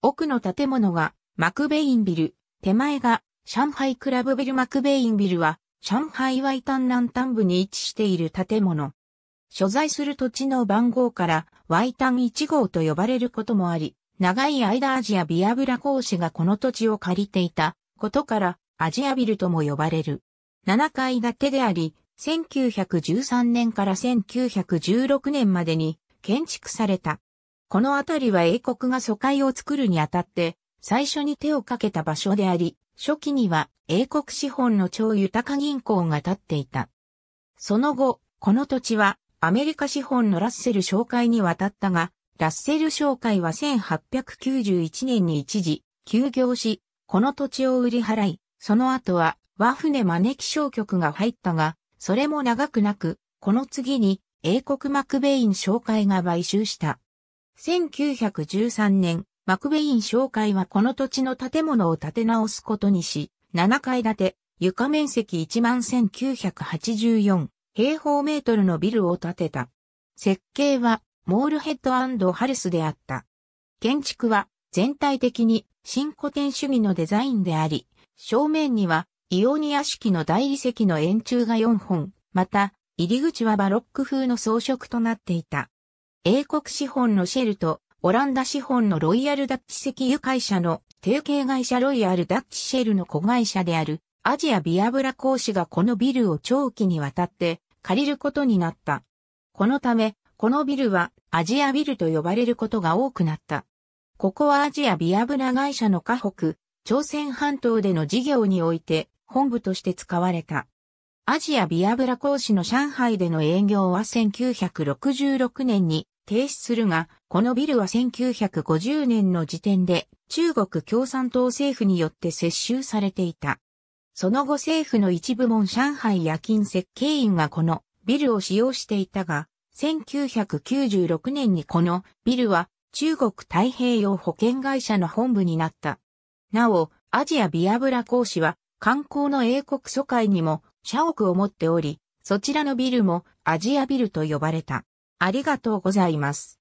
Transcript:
奥の建物がマクベインビル、手前が上海クラブビルマクベインビルは上海ワイタン南端部に位置している建物。所在する土地の番号からワイタン1号と呼ばれることもあり、長い間アジアビアブラ公使がこの土地を借りていたことからアジアビルとも呼ばれる。7階建てであり、1913年から1916年までに建築された。この辺りは英国が疎開を作るにあたって、最初に手をかけた場所であり、初期には英国資本の超豊か銀行が建っていた。その後、この土地はアメリカ資本のラッセル商会に渡ったが、ラッセル商会は1891年に一時休業し、この土地を売り払い、その後は和船招き商局が入ったが、それも長くなく、この次に英国マクベイン商会が買収した。1913年、マクベイン商会はこの土地の建物を建て直すことにし、7階建て、床面積1984平方メートルのビルを建てた。設計はモールヘッドハルスであった。建築は全体的に新古典主義のデザインであり、正面にはイオニア式の大理石の円柱が4本、また入り口はバロック風の装飾となっていた。英国資本のシェルと、オランダ資本のロイヤルダッチ石油会社の提携会社ロイヤルダッチシェルの子会社であるアジアビアブラ講師がこのビルを長期にわたって借りることになった。このため、このビルはアジアビルと呼ばれることが多くなった。ここはアジアビアブラ会社の河北、朝鮮半島での事業において本部として使われた。アジアビアブラ講師の上海での営業は1966年に停止するが、このビルは1950年の時点で中国共産党政府によって接収されていた。その後政府の一部門上海夜勤設計員がこのビルを使用していたが、1996年にこのビルは中国太平洋保険会社の本部になった。なお、アジアビアブラ講師は観光の英国疎開にも社屋を持っており、そちらのビルもアジアビルと呼ばれた。ありがとうございます。